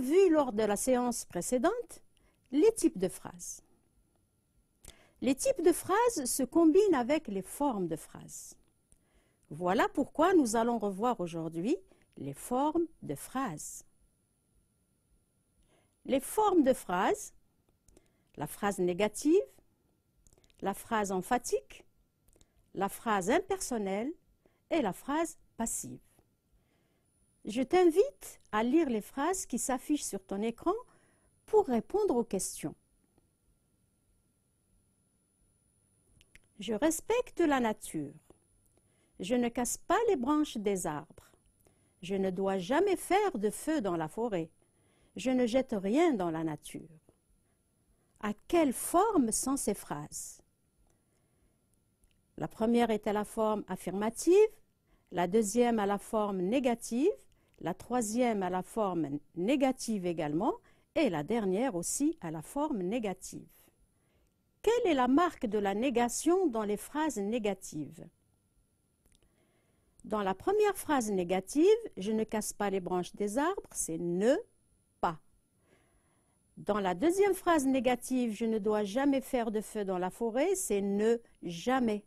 vu lors de la séance précédente les types de phrases. Les types de phrases se combinent avec les formes de phrases. Voilà pourquoi nous allons revoir aujourd'hui les formes de phrases. Les formes de phrases, la phrase négative, la phrase emphatique, la phrase impersonnelle et la phrase passive. Je t'invite à lire les phrases qui s'affichent sur ton écran pour répondre aux questions. Je respecte la nature. Je ne casse pas les branches des arbres. Je ne dois jamais faire de feu dans la forêt. Je ne jette rien dans la nature. À quelle forme sont ces phrases La première est à la forme affirmative, la deuxième à la forme négative, la troisième à la forme négative également. Et la dernière aussi à la forme négative. Quelle est la marque de la négation dans les phrases négatives Dans la première phrase négative, je ne casse pas les branches des arbres, c'est ne pas. Dans la deuxième phrase négative, je ne dois jamais faire de feu dans la forêt, c'est ne jamais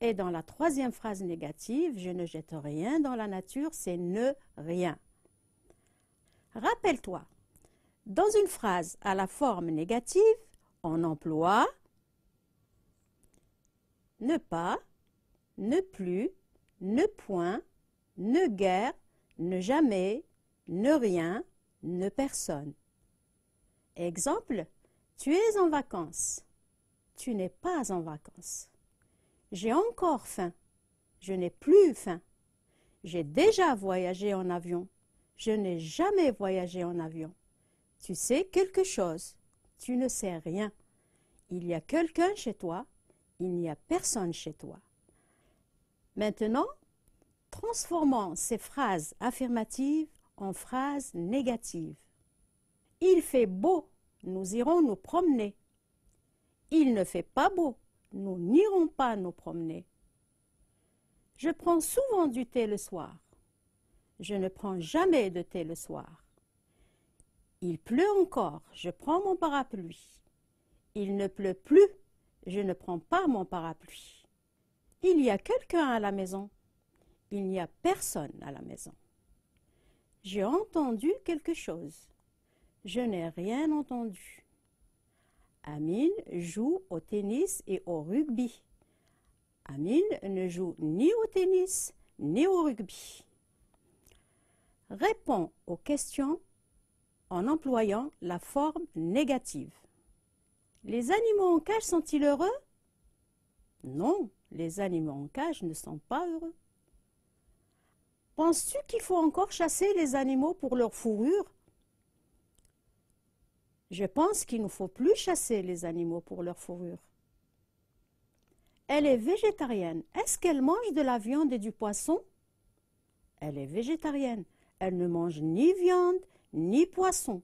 et dans la troisième phrase négative, je ne jette rien dans la nature, c'est ne rien. Rappelle-toi, dans une phrase à la forme négative, on emploie ne pas, ne plus, ne point, ne guère, ne jamais, ne rien, ne personne. Exemple, tu es en vacances. Tu n'es pas en vacances. J'ai encore faim. Je n'ai plus faim. J'ai déjà voyagé en avion. Je n'ai jamais voyagé en avion. Tu sais quelque chose. Tu ne sais rien. Il y a quelqu'un chez toi. Il n'y a personne chez toi. Maintenant, transformons ces phrases affirmatives en phrases négatives. Il fait beau. Nous irons nous promener. Il ne fait pas beau nous n'irons pas nous promener. Je prends souvent du thé le soir. Je ne prends jamais de thé le soir. Il pleut encore, je prends mon parapluie. Il ne pleut plus, je ne prends pas mon parapluie. Il y a quelqu'un à la maison. Il n'y a personne à la maison. J'ai entendu quelque chose. Je n'ai rien entendu. Amine joue au tennis et au rugby. Amine ne joue ni au tennis ni au rugby. Réponds aux questions en employant la forme négative. Les animaux en cage sont-ils heureux Non, les animaux en cage ne sont pas heureux. Penses-tu qu'il faut encore chasser les animaux pour leur fourrure je pense qu'il ne faut plus chasser les animaux pour leur fourrure. Elle est végétarienne. Est-ce qu'elle mange de la viande et du poisson Elle est végétarienne. Elle ne mange ni viande ni poisson.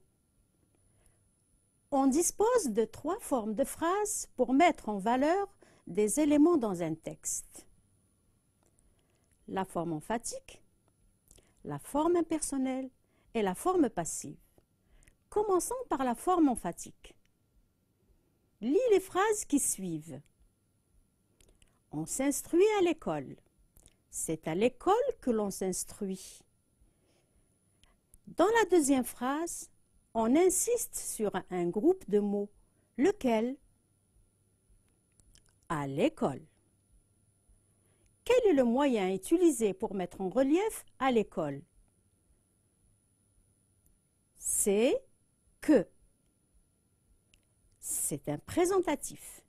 On dispose de trois formes de phrases pour mettre en valeur des éléments dans un texte. La forme emphatique, la forme impersonnelle et la forme passive. Commençons par la forme emphatique. Lis les phrases qui suivent. On s'instruit à l'école. C'est à l'école que l'on s'instruit. Dans la deuxième phrase, on insiste sur un groupe de mots. Lequel À l'école. Quel est le moyen utilisé pour mettre en relief à l'école C'est que c'est un présentatif.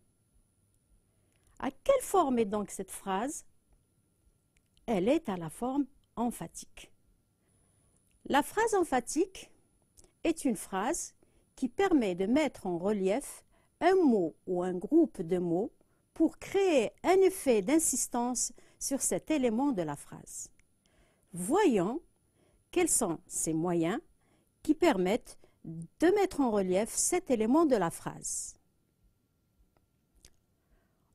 À quelle forme est donc cette phrase Elle est à la forme emphatique. La phrase emphatique est une phrase qui permet de mettre en relief un mot ou un groupe de mots pour créer un effet d'insistance sur cet élément de la phrase. Voyons quels sont ces moyens qui permettent de mettre en relief cet élément de la phrase.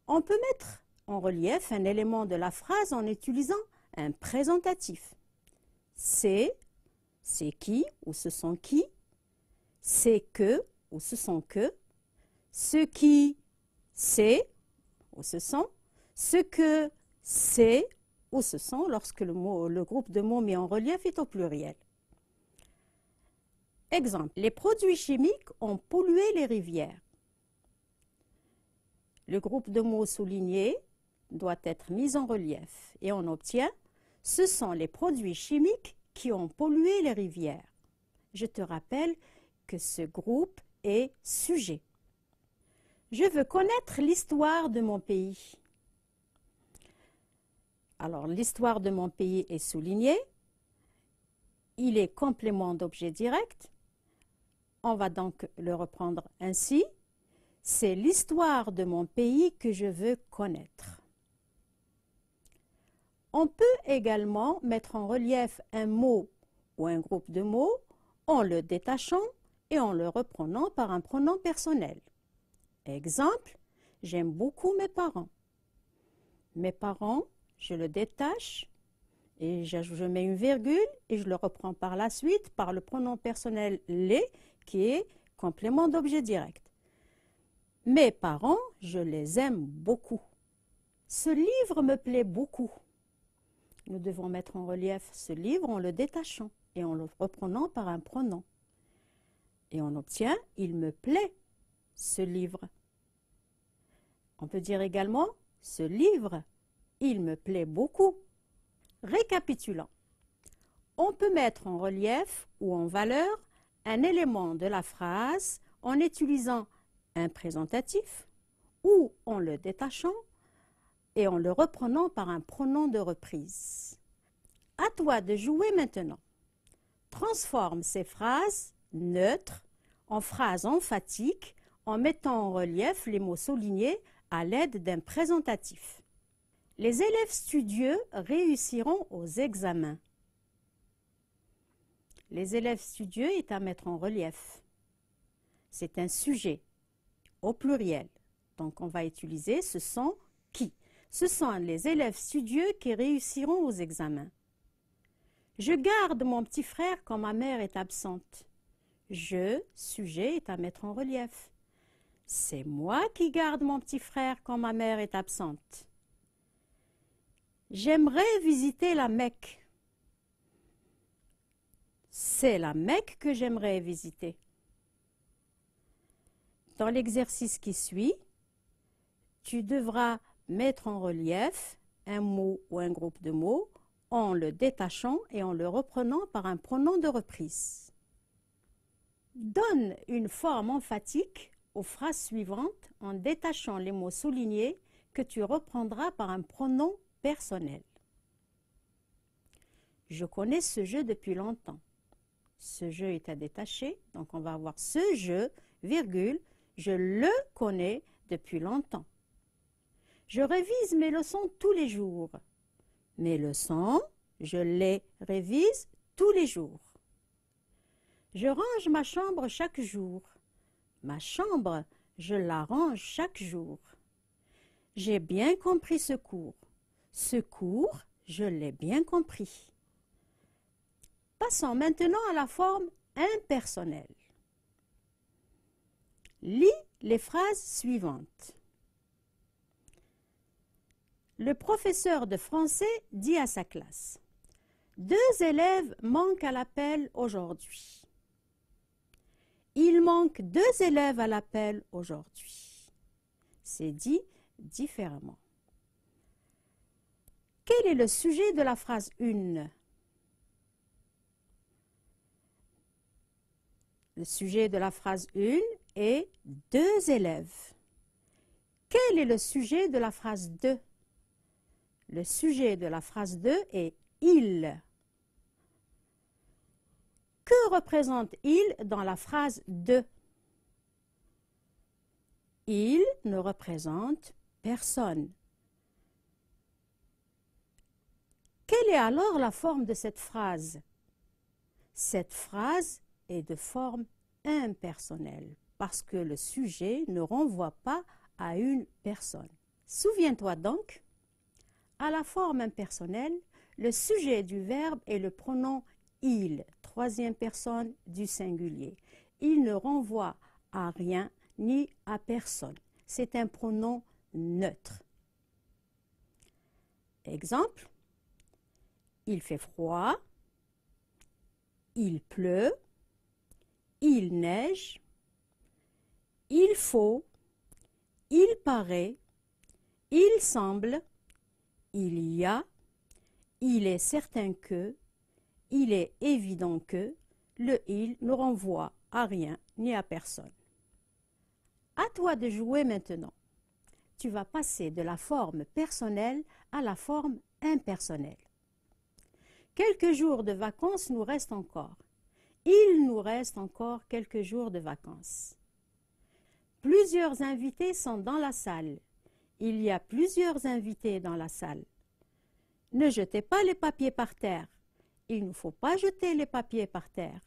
On peut mettre en relief un élément de la phrase en utilisant un présentatif. C'est, c'est qui ou ce sont qui, c'est que ou ce sont que, ce qui, c'est ou ce sont, ce que, c'est ou ce sont lorsque le, mot, le groupe de mots mis en relief est au pluriel. Exemple, les produits chimiques ont pollué les rivières. Le groupe de mots soulignés doit être mis en relief et on obtient ce sont les produits chimiques qui ont pollué les rivières. Je te rappelle que ce groupe est sujet. Je veux connaître l'histoire de mon pays. Alors, l'histoire de mon pays est soulignée. Il est complément d'objet direct. On va donc le reprendre ainsi. C'est l'histoire de mon pays que je veux connaître. On peut également mettre en relief un mot ou un groupe de mots en le détachant et en le reprenant par un pronom personnel. Exemple, j'aime beaucoup mes parents. Mes parents, je le détache et je, mets une virgule et je le reprends par la suite par le pronom personnel les qui est complément d'objet direct. Mes parents, je les aime beaucoup. Ce livre me plaît beaucoup. Nous devons mettre en relief ce livre en le détachant et en le reprenant par un pronom. Et on obtient « il me plaît ce livre ». On peut dire également « ce livre, il me plaît beaucoup ». Récapitulant, on peut mettre en relief ou en valeur un élément de la phrase en utilisant un présentatif ou en le détachant et en le reprenant par un pronom de reprise. À toi de jouer maintenant. Transforme ces phrases neutres en phrases emphatiques en mettant en relief les mots soulignés à l'aide d'un présentatif. Les élèves studieux réussiront aux examens. Les élèves studieux est à mettre en relief. C'est un sujet au pluriel. Donc on va utiliser ce sont qui. Ce sont les élèves studieux qui réussiront aux examens. Je garde mon petit frère quand ma mère est absente. Je, sujet, est à mettre en relief. C'est moi qui garde mon petit frère quand ma mère est absente. J'aimerais visiter la Mecque c'est la Mecque que j'aimerais visiter. Dans l'exercice qui suit, tu devras mettre en relief un mot ou un groupe de mots en le détachant et en le reprenant par un pronom de reprise. Donne une forme emphatique aux phrases suivantes en détachant les mots soulignés que tu reprendras par un pronom personnel. Je connais ce jeu depuis longtemps ce jeu est à détacher. Donc, on va avoir ce jeu, virgule, je le connais depuis longtemps. Je révise mes leçons tous les jours. Mes leçons, je les révise tous les jours. Je range ma chambre chaque jour. Ma chambre, je la range chaque jour. J'ai bien compris ce cours. Ce cours, je l'ai bien compris. Passons maintenant à la forme impersonnelle. Lis les phrases suivantes. Le professeur de français dit à sa classe Deux élèves manquent à l'appel aujourd'hui. Il manque deux élèves à l'appel aujourd'hui. C'est dit différemment. Quel est le sujet de la phrase 1 le sujet de la phrase 1 est deux élèves. Quel est le sujet de la phrase 2 Le sujet de la phrase 2 est il. Que représente il dans la phrase 2 Il ne représente personne. Quelle est alors la forme de cette phrase Cette phrase est de forme impersonnelle parce que le sujet ne renvoie pas à une personne. Souviens-toi donc, à la forme impersonnelle, le sujet du verbe est le pronom il, troisième personne du singulier. Il ne renvoie à rien ni à personne. C'est un pronom neutre. Exemple, il fait froid, il pleut, il neige, il faut, il paraît, il semble, il y a, il est certain que, il est évident que, le il ne renvoie à rien ni à personne. À toi de jouer maintenant. Tu vas passer de la forme personnelle à la forme impersonnelle. Quelques jours de vacances nous restent encore il nous reste encore quelques jours de vacances. Plusieurs invités sont dans la salle. Il y a plusieurs invités dans la salle. Ne jetez pas les papiers par terre. Il ne faut pas jeter les papiers par terre.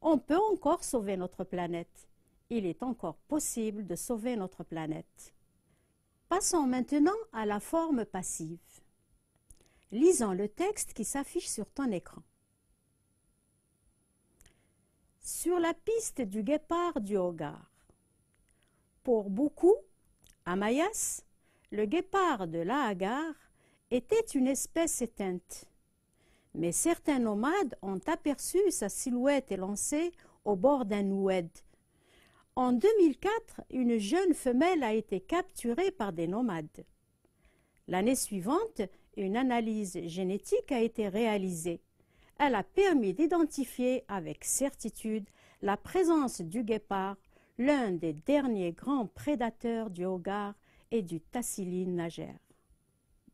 On peut encore sauver notre planète. Il est encore possible de sauver notre planète. Passons maintenant à la forme passive. Lisons le texte qui s'affiche sur ton écran sur la piste du guépard du Hogar. Pour beaucoup, à Mayas, le guépard de la Hagar était une espèce éteinte. Mais certains nomades ont aperçu sa silhouette élancée au bord d'un oued. En 2004, une jeune femelle a été capturée par des nomades. L'année suivante, une analyse génétique a été réalisée elle a permis d'identifier avec certitude la présence du guépard, l'un des derniers grands prédateurs du hogar et du tassili nagère.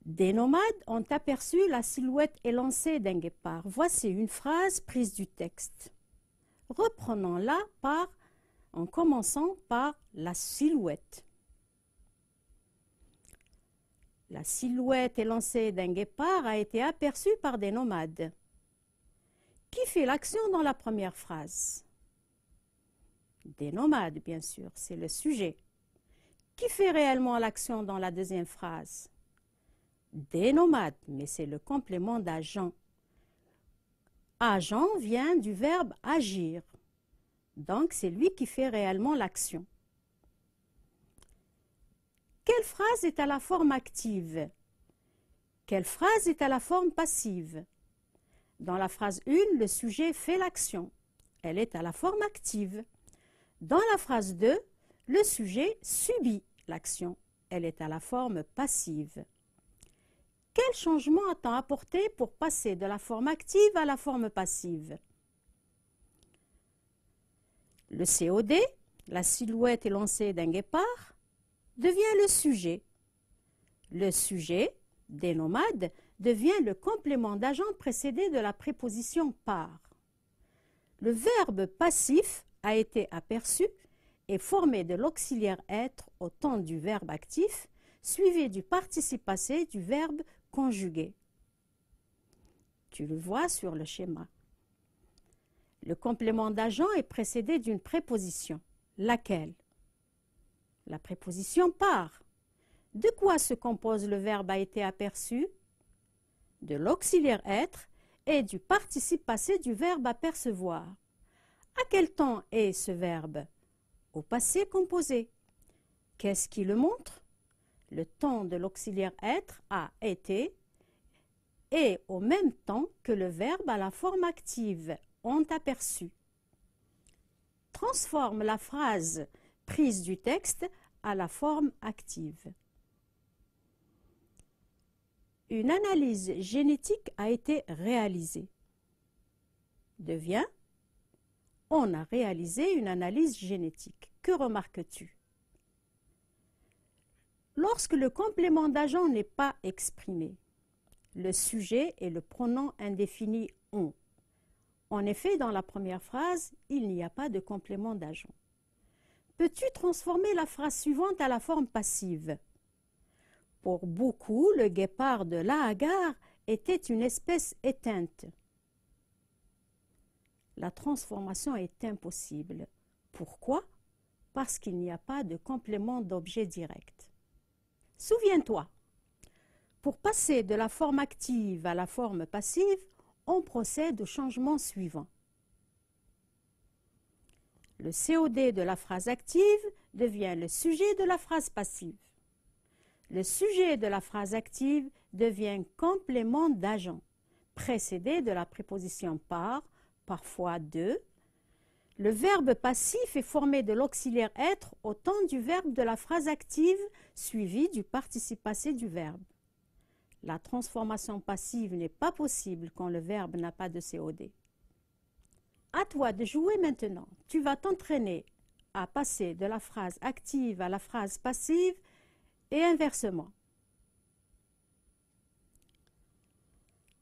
Des nomades ont aperçu la silhouette élancée d'un guépard. Voici une phrase prise du texte. Reprenons-la par, en commençant par la silhouette. La silhouette élancée d'un guépard a été aperçue par des nomades. Qui fait l'action dans la première phrase Des nomades, bien sûr, c'est le sujet. Qui fait réellement l'action dans la deuxième phrase Des nomades, mais c'est le complément d'agent. Agent vient du verbe agir. Donc, c'est lui qui fait réellement l'action. Quelle phrase est à la forme active Quelle phrase est à la forme passive dans la phrase 1, le sujet fait l'action. Elle est à la forme active. Dans la phrase 2, le sujet subit l'action. Elle est à la forme passive. Quel changement a-t-on apporté pour passer de la forme active à la forme passive Le COD, la silhouette élancée d'un guépard, devient le sujet. Le sujet, des nomades, devient le complément d'agent précédé de la préposition par. Le verbe passif a été aperçu et formé de l'auxiliaire être au temps du verbe actif, suivi du participe passé du verbe conjugué. Tu le vois sur le schéma. Le complément d'agent est précédé d'une préposition. Laquelle La préposition par. De quoi se compose le verbe a été aperçu de l'auxiliaire être et du participe passé du verbe apercevoir. À quel temps est ce verbe Au passé composé. Qu'est-ce qui le montre Le temps de l'auxiliaire être a été et au même temps que le verbe à la forme active ont aperçu. Transforme la phrase prise du texte à la forme active une analyse génétique a été réalisée. Devient On a réalisé une analyse génétique. Que remarques-tu Lorsque le complément d'agent n'est pas exprimé, le sujet est le pronom indéfini on. En effet, dans la première phrase, il n'y a pas de complément d'agent. Peux-tu transformer la phrase suivante à la forme passive pour beaucoup, le guépard de la était une espèce éteinte. La transformation est impossible. Pourquoi Parce qu'il n'y a pas de complément d'objet direct. Souviens-toi, pour passer de la forme active à la forme passive, on procède au changement suivant. Le COD de la phrase active devient le sujet de la phrase passive. Le sujet de la phrase active devient complément d'agent, précédé de la préposition par, parfois de. Le verbe passif est formé de l'auxiliaire être au temps du verbe de la phrase active suivi du participe passé du verbe. La transformation passive n'est pas possible quand le verbe n'a pas de COD. À toi de jouer maintenant. Tu vas t'entraîner à passer de la phrase active à la phrase passive et inversement.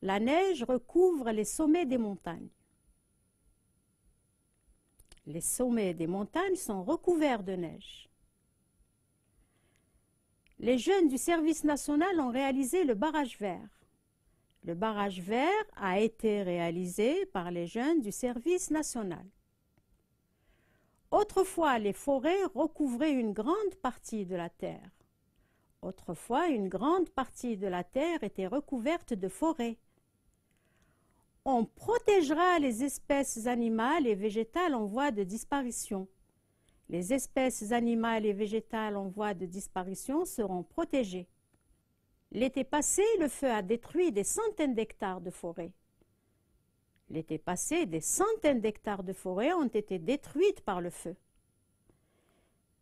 La neige recouvre les sommets des montagnes. Les sommets des montagnes sont recouverts de neige. Les jeunes du service national ont réalisé le barrage vert. Le barrage vert a été réalisé par les jeunes du service national. Autrefois, les forêts recouvraient une grande partie de la terre. Autrefois, une grande partie de la terre était recouverte de forêts. On protégera les espèces animales et végétales en voie de disparition. Les espèces animales et végétales en voie de disparition seront protégées. L'été passé, le feu a détruit des centaines d'hectares de forêts. L'été passé, des centaines d'hectares de forêts ont été détruites par le feu.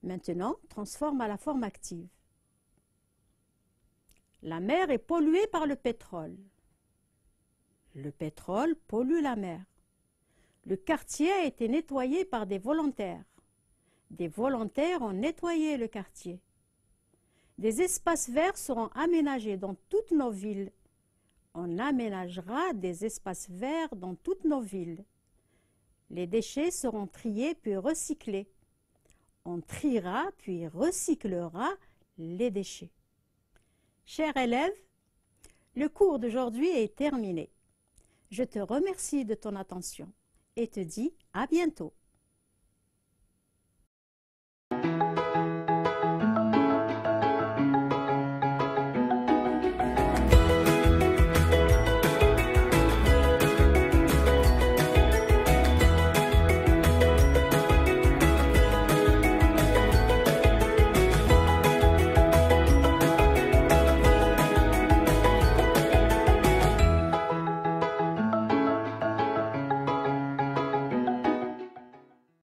Maintenant, transforme à la forme active. La mer est polluée par le pétrole. Le pétrole pollue la mer. Le quartier a été nettoyé par des volontaires. Des volontaires ont nettoyé le quartier. Des espaces verts seront aménagés dans toutes nos villes. On aménagera des espaces verts dans toutes nos villes. Les déchets seront triés puis recyclés. On triera puis recyclera les déchets. Chers élèves, le cours d'aujourd'hui est terminé. Je te remercie de ton attention et te dis à bientôt.